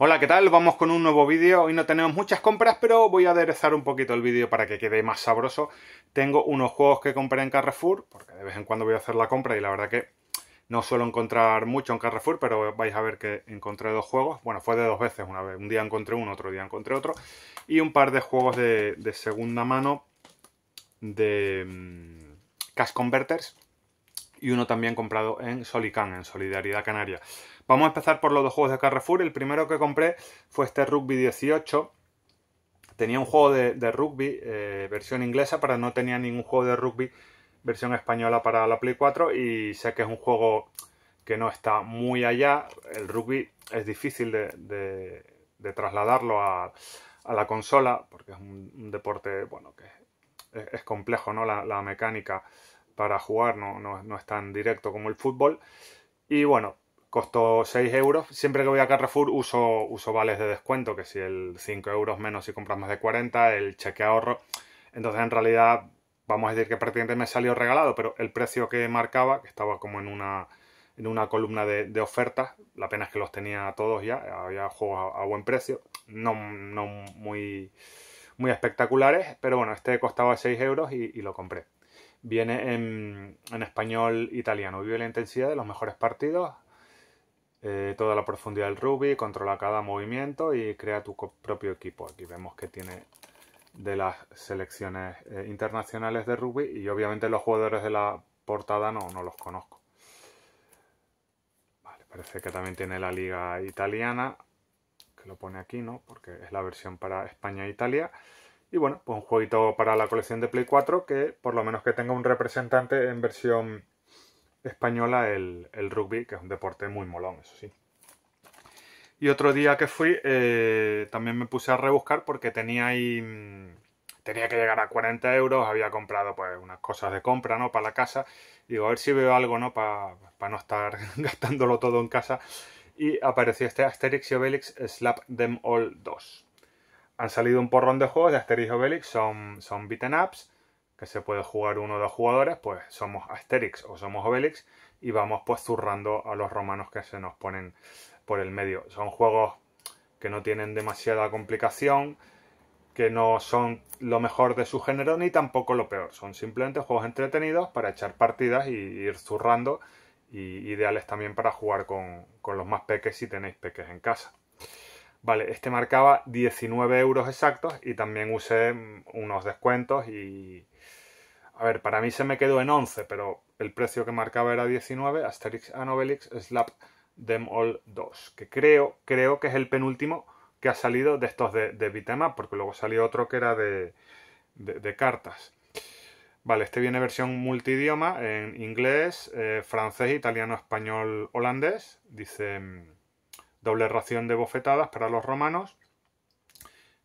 Hola, ¿qué tal? Vamos con un nuevo vídeo. Hoy no tenemos muchas compras, pero voy a aderezar un poquito el vídeo para que quede más sabroso. Tengo unos juegos que compré en Carrefour, porque de vez en cuando voy a hacer la compra y la verdad que no suelo encontrar mucho en Carrefour, pero vais a ver que encontré dos juegos. Bueno, fue de dos veces una vez. Un día encontré uno, otro día encontré otro. Y un par de juegos de, segunda mano de mm, Cash Converters, y uno también comprado en Solicán, en Solidaridad Canaria. Vamos a empezar por los dos juegos de Carrefour. El primero que compré fue este Rugby 18. Tenía un juego de, rugby eh, versión inglesa, pero no tenía ningún juego de rugby versión española para la Play 4 y sé que es un juego que no está muy allá. El rugby es difícil de, trasladarlo a, la consola porque es un, deporte bueno que es, complejo, ¿no? la mecánica para jugar, no, no, es tan directo como el fútbol. Y bueno, costó 6 euros. Siempre que voy a Carrefour uso, uso vales de descuento, que si el 5 euros menos si compras más de 40, el cheque ahorro. Entonces en realidad vamos a decir que prácticamente me salió regalado, pero el precio que marcaba, que estaba como en una, en una columna de, ofertas, la pena es que los tenía todos ya, había juegos a, buen precio, no, muy, muy espectaculares, pero bueno, este costaba 6 euros y lo compré. Viene en, español italiano. Vive la intensidad de los mejores partidos, eh, toda la profundidad del rugby, controla cada movimiento y crea tu propio equipo. Aquí vemos que tiene de las selecciones eh, internacionales de rugby y obviamente los jugadores de la portada no, no los conozco. parece que también tiene la liga italiana, que lo pone aquí, ¿no? Porque es la versión para España e Italia. Y bueno, pues un jueguito para la colección de Play 4 que por lo menos que tenga un representante en versión española el, rugby, que es un deporte muy molón, eso sí. Y otro día que fui, eh, también me puse a rebuscar porque tenía ahí... Mm, tenía que llegar a 40 euros, había comprado pues unas cosas de compra, ¿no? Para la casa. Digo, a ver si veo algo, ¿no? Para no estar gastándolo todo en casa. Y apareció este Asterix y Obelix Slap Them All 2 han salido un porrón de juegos de Asterix Obelix, son, son beaten ups, que se puede jugar uno o dos jugadores, pues somos Asterix o somos Obelix y vamos pues zurrando a los romanos que se nos ponen por el medio. Son juegos que no tienen demasiada complicación, que no son lo mejor de su género ni tampoco lo peor. Son simplemente juegos entretenidos para echar partidas e ir zurrando y ideales también para jugar con, con los más peques si tenéis peques en casa. Vale, este marcaba 19 euros exactos y también usé mm, unos descuentos y... A ver, para mí se me quedó en 11, pero el precio que marcaba era 19, Asterix and Slap Them All 2, que creo, creo que es el penúltimo que ha salido de estos de, de Bitema, porque luego salió otro que era de, cartas. Vale, este viene versión multidioma en inglés, eh, francés, italiano, español, holandés. Dice mm, doble ración de bofetadas para los romanos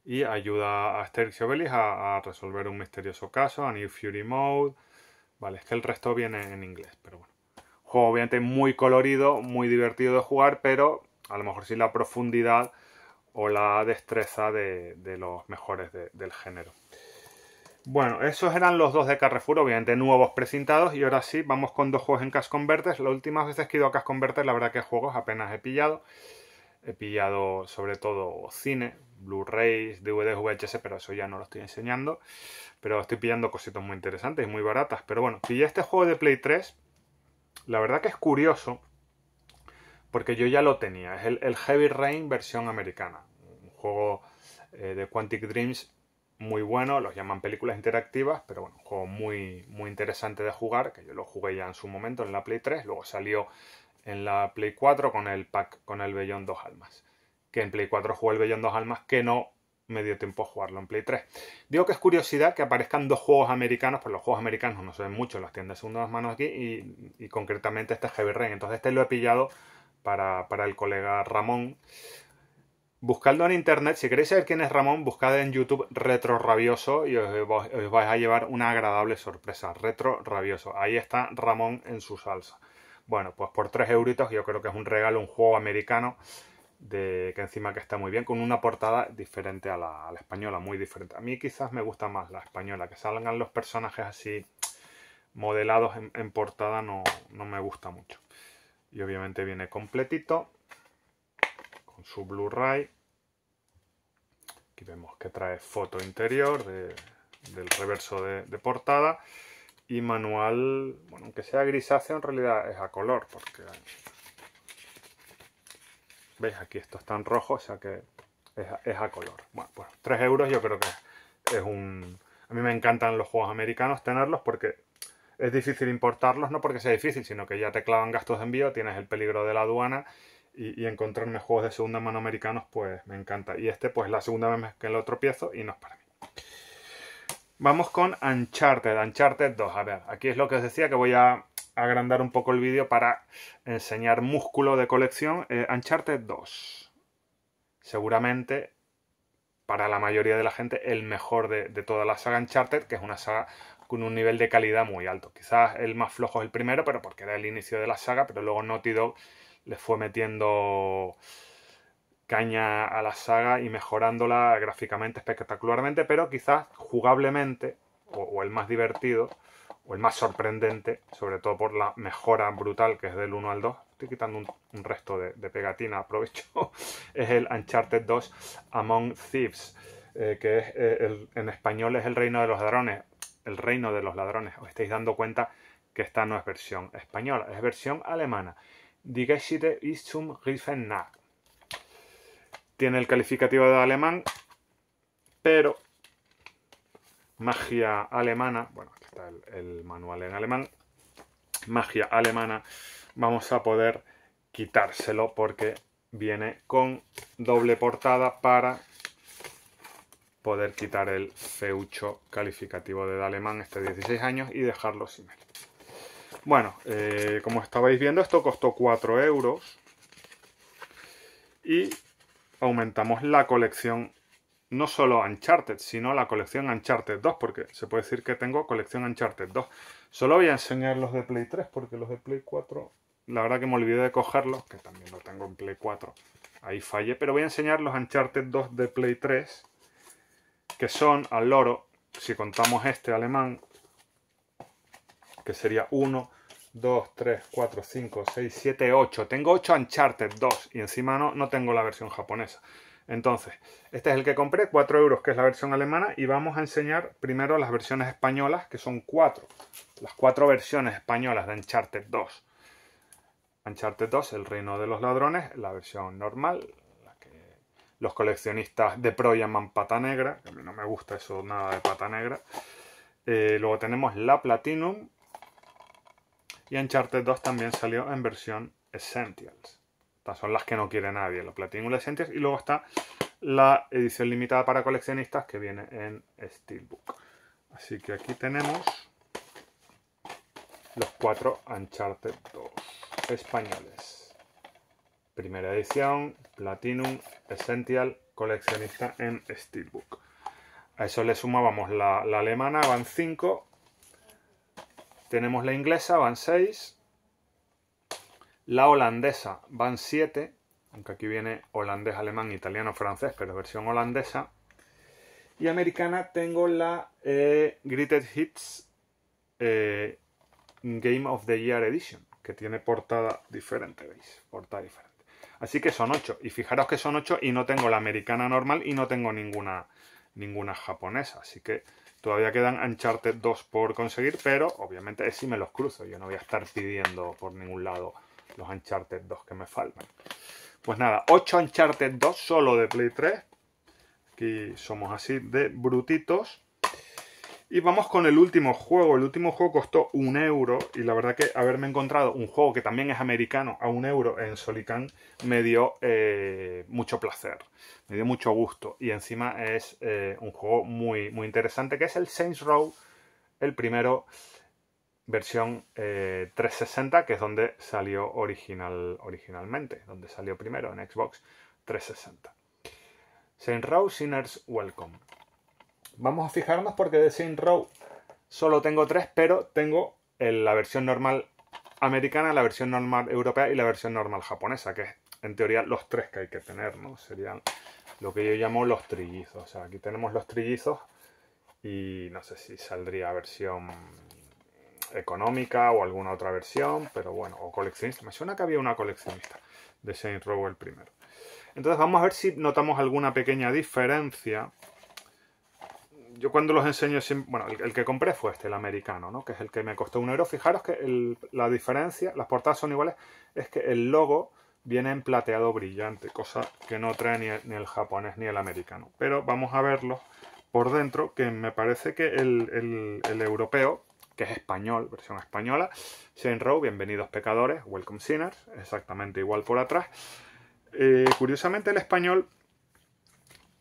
y ayuda a Asterix y a, resolver un misterioso caso, a New Fury Mode. Vale, es que el resto viene en inglés, pero bueno. Juego obviamente muy colorido, muy divertido de jugar, pero a lo mejor sin la profundidad o la destreza de, los mejores del género. Bueno, esos eran los dos de Carrefour, obviamente nuevos presentados, y ahora sí, vamos con dos juegos en Cash Converters. Las últimas veces que he ido a Cash Converters, la verdad que juegos apenas he pillado he pillado sobre todo cine, Blu-rays, DVDs, VHS, pero eso ya no lo estoy enseñando. Pero estoy pillando cositas muy interesantes y muy baratas. Pero bueno, pillé este juego de Play 3. La verdad que es curioso, porque yo ya lo tenía. Es el, Heavy Rain versión americana. Un juego eh, de Quantic Dreams muy bueno, los llaman películas interactivas, pero bueno, un juego muy, muy interesante de jugar, que yo lo jugué ya en su momento en la Play 3, luego salió en la Play 4 con el pack, con el Bellón dos Almas. Que en Play 4 jugó el Bellón dos Almas, que no me dio tiempo a jugarlo en Play 3. Digo que es curiosidad que aparezcan dos juegos americanos, pues los juegos americanos no se ven mucho en las tiendas de segundas manos aquí, y, concretamente este es Heavy Entonces este lo he pillado para, para el colega Ramón. Buscadlo en internet, si queréis saber quién es Ramón, buscad en YouTube Retro Rabioso y os vais a llevar una agradable sorpresa. Retro Rabioso. Ahí está Ramón en su salsa. Bueno, pues por 3 euritos yo creo que es un regalo, un juego americano de que encima que está muy bien, con una portada diferente a la, española, muy diferente. A mí quizás me gusta más la española, que salgan los personajes así modelados en, portada no, me gusta mucho. Y obviamente viene completito, con su Blu-ray. Aquí vemos que trae foto interior del reverso de portada y manual, bueno, aunque sea grisáceo, en realidad es a color, porque... ¿Veis? Aquí esto está en rojo, o sea que es a, color. Bueno, pues 3 euros yo creo que es un... A mí me encantan los juegos americanos tenerlos porque es difícil importarlos, no porque sea difícil, sino que ya te clavan gastos de envío, tienes el peligro de la aduana y, encontrarme juegos de segunda mano americanos, pues me encanta. Y este, pues la segunda vez que lo tropiezo y no es para mí. Vamos con Uncharted, Uncharted 2. A ver, aquí es lo que os decía que voy a agrandar un poco el vídeo para enseñar músculo de colección. Eh, Uncharted 2. Seguramente, para la mayoría de la gente, el mejor de, toda la saga Uncharted, que es una saga con un nivel de calidad muy alto. Quizás el más flojo es el primero, pero porque era el inicio de la saga, pero luego Naughty Dog les fue metiendo caña a la saga y mejorándola gráficamente espectacularmente, pero quizás jugablemente, o, el más divertido, o el más sorprendente, sobre todo por la mejora brutal que es del 1 al 2, estoy quitando un, resto de, pegatina, aprovecho, es el Uncharted 2 Among Thieves, eh, que es, eh, en español es el reino de los ladrones, el reino de los ladrones, os estáis dando cuenta que esta no es versión española, es versión alemana. Die Geschichte ist zum Riefen nach tiene el calificativo de alemán, pero magia alemana, bueno, aquí está el, manual en alemán, magia alemana, vamos a poder quitárselo porque viene con doble portada para poder quitar el feucho calificativo de alemán este 16 años y dejarlo sin él. Bueno, eh, como estabais viendo, esto costó 4 euros y aumentamos la colección, no solo Uncharted, sino la colección Uncharted 2, porque se puede decir que tengo colección Uncharted 2. Solo voy a enseñar los de Play 3, porque los de Play 4, la verdad que me olvidé de cogerlos, que también lo tengo en Play 4, ahí fallé, pero voy a enseñar los Uncharted 2 de Play 3, que son al loro, si contamos este alemán, que sería 1, 2, 3, 4, 5, 6, 7, 8. Tengo 8 Uncharted 2 y encima no, no tengo la versión japonesa. Entonces, este es el que compré, 4 euros, que es la versión alemana, y vamos a enseñar primero las versiones españolas, que son 4. Las 4 versiones españolas de Uncharted 2. Uncharted 2, El Reino de los Ladrones, la versión normal, la que los coleccionistas de pro llaman pata negra, a mí no me gusta eso nada de pata negra. Eh, luego tenemos la Platinum, y Uncharted 2 también salió en versión Essentials. Estas son las que no quiere nadie, los Platinum Essentials. Y luego está la edición limitada para coleccionistas que viene en Steelbook. Así que aquí tenemos los cuatro Uncharted 2 españoles. Primera edición, Platinum, Essential, coleccionista en Steelbook. A eso le sumábamos la, la alemana, van 5, tenemos la inglesa, van 6. La holandesa, van 7. Aunque aquí viene holandés, alemán, italiano, francés, pero versión holandesa. Y americana tengo la eh, Hits eh, Game of the Year Edition, que tiene portada diferente, ¿veis? Portada diferente. Así que son 8. Y fijaros que son 8 y no tengo la americana normal y no tengo ninguna, ninguna japonesa. Así que Todavía quedan Uncharted 2 por conseguir, pero obviamente si me los cruzo. Yo no voy a estar pidiendo por ningún lado los Uncharted 2 que me faltan. Pues nada, 8 Uncharted 2 solo de Play 3. Aquí somos así de brutitos. Y vamos con el último juego. El último juego costó un euro y la verdad que haberme encontrado un juego que también es americano a un euro en Solican me dio eh, mucho placer, me dio mucho gusto. Y encima es eh, un juego muy, muy interesante que es el Saints Row, el primero, versión 360, eh, que es donde salió original, originalmente, donde salió primero en Xbox 360. Saints Row Sinners Welcome. Vamos a fijarnos porque de Saint Row solo tengo tres, pero tengo la versión normal americana, la versión normal europea y la versión normal japonesa, que es en teoría los tres que hay que tener, ¿no? Serían lo que yo llamo los trillizos. O sea, aquí tenemos los trillizos y no sé si saldría versión económica o alguna otra versión, pero bueno, o coleccionista. Me suena que había una coleccionista de Saint Row el primero. Entonces vamos a ver si notamos alguna pequeña diferencia yo cuando los enseño, bueno, el, que compré fue este, el americano, ¿no? Que es el que me costó un euro. Fijaros que la diferencia, las portadas son iguales, es que el logo viene en plateado brillante, cosa que no trae ni el, japonés ni el americano. Pero vamos a verlo por dentro, que me parece que el, europeo, que es español, versión española, Shane Row, Bienvenidos Pecadores, Welcome Sinners, exactamente igual por atrás. Eh, curiosamente el español,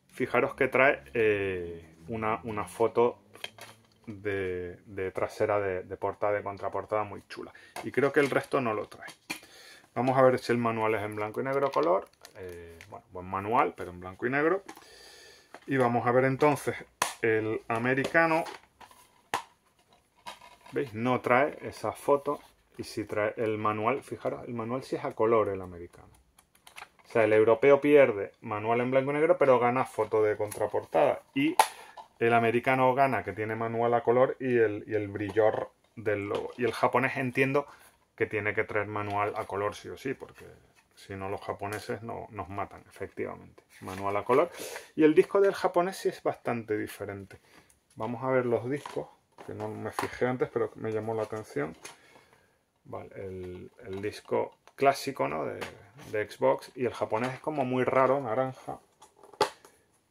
fijaros que trae... Eh, una, foto de, trasera de, portada, de contraportada muy chula. Y creo que el resto no lo trae. Vamos a ver si el manual es en blanco y negro color. Eh, bueno, buen manual, pero en blanco y negro. Y vamos a ver entonces el americano. ¿Veis? No trae esa foto. Y si trae el manual, fijaros, el manual si es a color el americano. O sea, el europeo pierde manual en blanco y negro, pero gana foto de contraportada. Y el americano gana, que tiene manual a color, y el, brillor del logo. Y el japonés entiendo que tiene que traer manual a color sí o sí, porque si no los japoneses no, nos matan, efectivamente. Manual a color. Y el disco del japonés sí es bastante diferente. Vamos a ver los discos, que no me fijé antes, pero me llamó la atención. Vale, el, disco clásico ¿no? de, de Xbox y el japonés es como muy raro, naranja,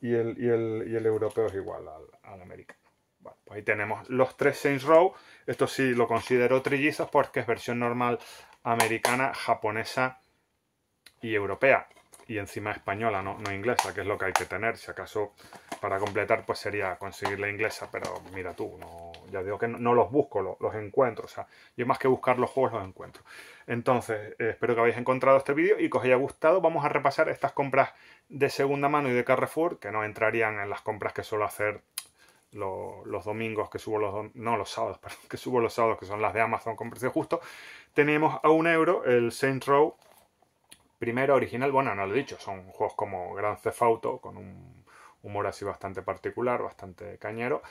y el, europeo es igual al, americano. Bueno, pues ahí tenemos los tres Saints Row. Esto sí lo considero trillizos porque es versión normal americana, japonesa y europea. Y encima española, no inglesa, que es lo que hay que tener. Si acaso para completar pues sería conseguir la inglesa, pero mira tú, ya digo que no, los busco, los, encuentro, o sea, yo más que buscar los juegos los encuentro. Entonces, eh, espero que habéis encontrado este vídeo y que os haya gustado. Vamos a repasar estas compras de segunda mano y de Carrefour, que no entrarían en las compras que suelo hacer los, domingos que subo los no los sábados perdón, que subo los sábados que son las de Amazon con precio justo tenemos a un euro el Saint Row primero original bueno no lo he dicho son juegos como Gran Theft Auto con un humor así bastante particular, bastante cañero,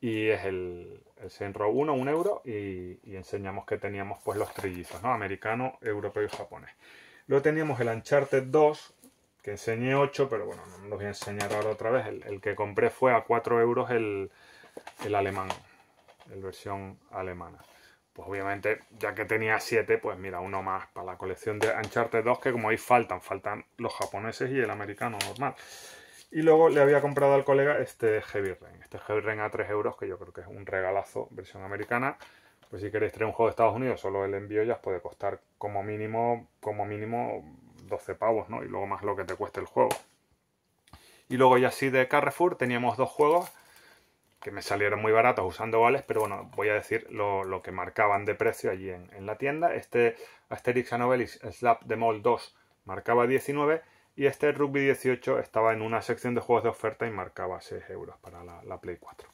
y es el, el 1, 1, un euro, y, enseñamos que teníamos pues los trillizos, ¿no? Americano, europeo y japonés. Luego teníamos el Uncharted 2, que enseñé 8, pero bueno, no los voy a enseñar ahora otra vez. El, que compré fue a 4 euros el, alemán, el versión alemana. Pues obviamente, ya que tenía 7, pues mira, uno más para la colección de Uncharted 2, que como veis faltan, faltan los japoneses y el americano normal. Y luego le había comprado al colega este Heavy Rain. Este Heavy Rain a 3 euros, que yo creo que es un regalazo, versión americana. Pues si queréis traer un juego de Estados Unidos, solo el envío ya os puede costar como mínimo, como mínimo 12 pavos, ¿no? Y luego más lo que te cueste el juego. Y luego ya así de Carrefour teníamos dos juegos que me salieron muy baratos usando vales, pero bueno, voy a decir lo, que marcaban de precio allí en, la tienda. Este Asterix Anobelis Slap de Mall 2 marcaba 19 y este Rugby 18 estaba en una sección de juegos de oferta y marcaba 6 euros para la, Play 4.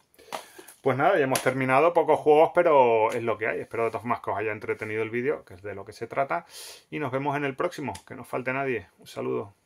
Pues nada, ya hemos terminado, pocos juegos, pero es lo que hay. Espero de todas formas que os haya entretenido el vídeo, que es de lo que se trata. Y nos vemos en el próximo, que no falte nadie. Un saludo.